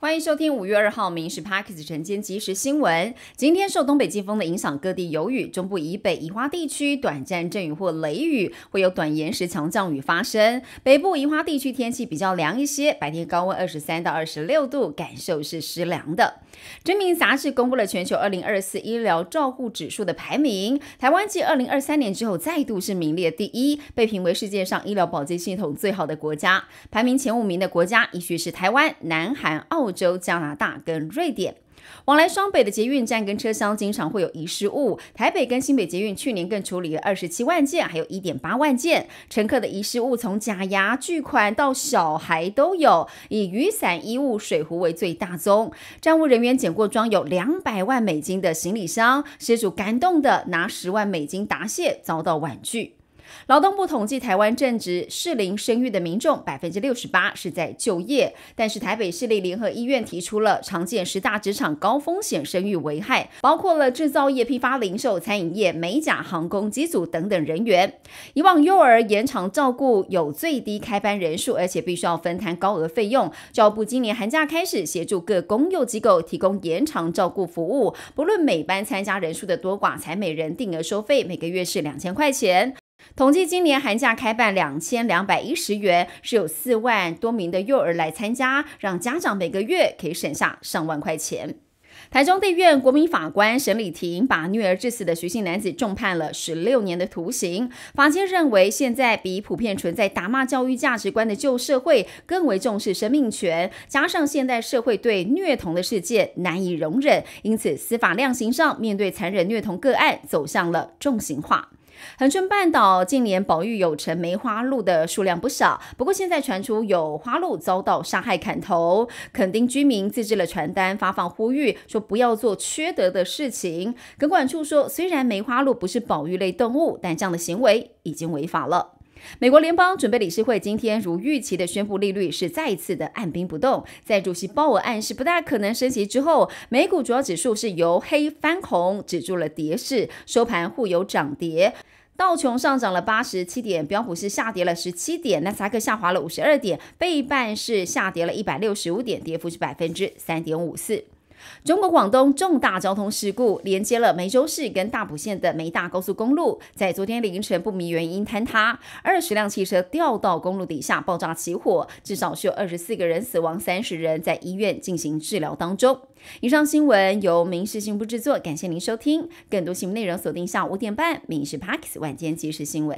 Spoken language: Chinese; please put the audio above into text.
欢迎收听五月二号《明是 Parkes》的晨间即时新闻。今天受东北季风的影响，各地有雨。中部以北宜花地区短暂阵雨或雷雨，会有短延时强降雨发生。北部宜花地区天气比较凉一些，白天高温二十三到二十六度，感受是湿凉的。知名杂志公布了全球二零二四医疗照护指数的排名，台湾继二零二三年之后再度是名列第一，被评为世界上医疗保健系统最好的国家。排名前五名的国家，依序是台湾、南韩、澳。澳洲、加拿大跟瑞典往来双北的捷运站跟车厢，经常会有遗失物。台北跟新北捷运去年更处理了二十七万件，还有一点八万件乘客的遗失物，从假牙、巨款到小孩都有，以雨伞、衣物、水壶为最大宗。站务人员捡过装有两百万美金的行李箱，失主感动的拿十万美金答谢，遭到婉拒。劳动部统计，台湾正值适龄生育的民众，百分之六十八是在就业。但是台北市立联合医院提出了常见十大职场高风险生育危害，包括了制造业、批发零售、餐饮业、美甲、航空机组等等人员。以往幼儿延长照顾有最低开班人数，而且必须要分摊高额费用。教育部今年寒假开始协助各公幼机构提供延长照顾服务，不论每班参加人数的多寡，才每人定额收费，每个月是两千块钱。统计今年寒假开办两千两百一十元，是有四万多名的幼儿来参加，让家长每个月可以省下上万块钱。台中地院国民法官沈礼庭把虐儿致死的徐姓男子重判了十六年的徒刑。法界认为，现在比普遍存在打骂教育价值观的旧社会更为重视生命权，加上现代社会对虐童的事件难以容忍，因此司法量刑上面对残忍虐童个案，走向了重型化。横春半岛近年保育有成，梅花鹿的数量不少。不过现在传出有花鹿遭到杀害砍头，垦丁居民自制了传单发放，呼吁说不要做缺德的事情。垦管处说，虽然梅花鹿不是保育类动物，但这样的行为已经违法了。美国联邦准备理事会今天如预期的宣布利率是再一次的按兵不动，在主席鲍尔暗示不大可能升息之后，美股主要指数是由黑翻红，止住了跌势，收盘互有涨跌。道琼上涨了八十七点，标普是下跌了十七点，纳斯达克下滑了五十二点，贝半是下跌了一百六十五点，跌幅是百分之三点五四。中国广东重大交通事故，连接了梅州市跟大埔县的梅大高速公路，在昨天凌晨不明原因坍塌，二十辆汽车掉到公路底下，爆炸起火，至少是有二十四个人死亡，三十人在医院进行治疗当中。以上新闻由民事新闻制作，感谢您收听，更多新闻内容锁定下午五点半《民事 Parks 晚间即时新闻》。